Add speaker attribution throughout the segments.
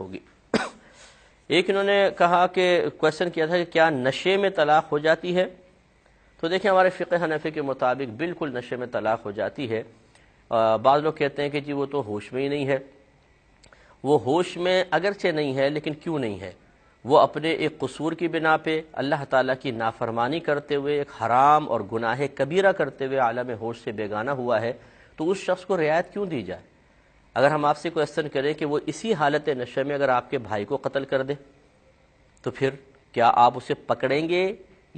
Speaker 1: होगी एक इन्होंने कहा कि क्वेश्चन किया था कि क्या नशे में तलाक हो जाती है तो देखिए हमारे फ़िक हनफी के मुताबिक बिल्कुल नशे में तलाक हो जाती है बाद लोग कहते हैं कि जी वो तो होश में ही नहीं है वो होश में अगरचे नहीं है लेकिन क्यों नहीं है वो अपने एक कसूर की बिना पे अल्लाह ताला की नाफरमानी करते हुए एक हराम और गुनाह कबीरा करते हुए आलम होश से बेगाना हुआ है तो उस शख्स को रियायत क्यों दी जाए अगर हम आपसे क्वेश्चन करें कि वो इसी हालत नशे में अगर आपके भाई को कत्ल कर दे तो फिर क्या आप उसे पकड़ेंगे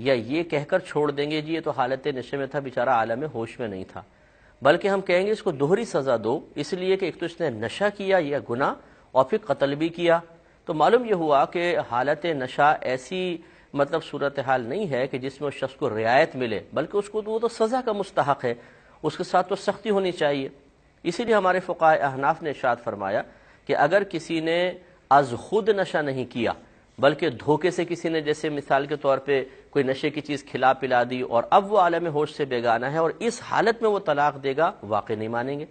Speaker 1: या ये कहकर छोड़ देंगे जी ये तो हालत नशे में था बेचारा आला में होश में नहीं था बल्कि हम कहेंगे इसको दोहरी सजा दो इसलिए कि एक तो इसने नशा किया या गुना और फिर कत्ल भी किया तो मालूम यह हुआ कि हालत नशा ऐसी मतलब सूरत हाल नहीं है कि जिसमें उस शख्स को रियायत मिले बल्कि उसको तो वो तो सज़ा का मुस्तक है उसके साथ तो सख्ती होनी चाहिए इसीलिए हमारे फ़ुका अहनाफ ने शाद फरमाया कि अगर किसी ने आज खुद नशा नहीं किया बल्कि धोखे से किसी ने जैसे मिसाल के तौर पे कोई नशे की चीज़ खिला पिला दी और अब वो आलम होश से बेगाना है और इस हालत में वो तलाक देगा वाकई नहीं मानेंगे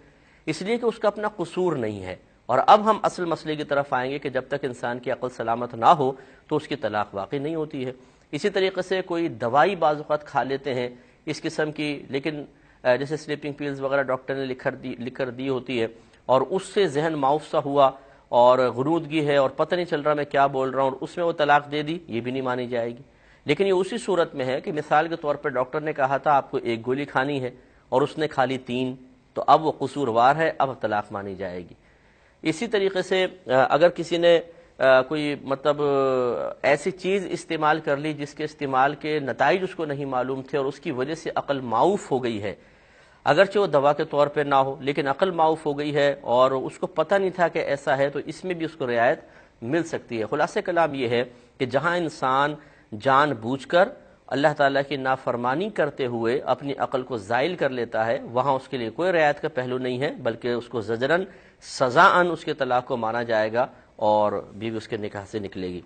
Speaker 1: इसलिए कि उसका अपना कसूर नहीं है और अब हम असल मसले की तरफ आएंगे कि जब तक इंसान की अकल सलामत ना हो तो उसकी तलाक वाकई नहीं होती है इसी तरीके से कोई दवाई बाज़ात खा लेते हैं इस किस्म की लेकिन जैसे स्लीपिंग पिल्स वगैरह डॉक्टर ने लिखकर दी लिखकर दी होती है और उससे जहन माउफसा हुआ और गरूदगी है और पता नहीं चल रहा मैं क्या बोल रहा हूँ और उसमें वो तलाक दे दी ये भी नहीं मानी जाएगी लेकिन ये उसी सूरत में है कि मिसाल के तौर पर डॉक्टर ने कहा था आपको एक गोली खानी है और उसने खा ली तीन तो अब वो कसूरवार है अब तलाक मानी जाएगी इसी तरीके से अगर किसी ने आ, कोई मतलब ऐसी चीज़ इस्तेमाल कर ली जिसके इस्तेमाल के नतज उसको नहीं मालूम थे और उसकी वजह से अकल माऊफ हो गई है अगरचे वो दवा के तौर पर ना हो लेकिन अकल माऊफ हो गई है और उसको पता नहीं था कि ऐसा है तो इसमें भी उसको रियायत मिल सकती है खुलास कलाम यह है कि जहां इंसान जान बूझ कर अल्लाह ताला की नाफरमानी करते हुए अपनी अकल को जायल कर लेता है वहाँ उसके लिए कोई रियायत का पहलू नहीं है बल्कि उसको जजरन सजाअन उसके तलाक को माना जाएगा और बीवी उसके निकाह से निकलेगी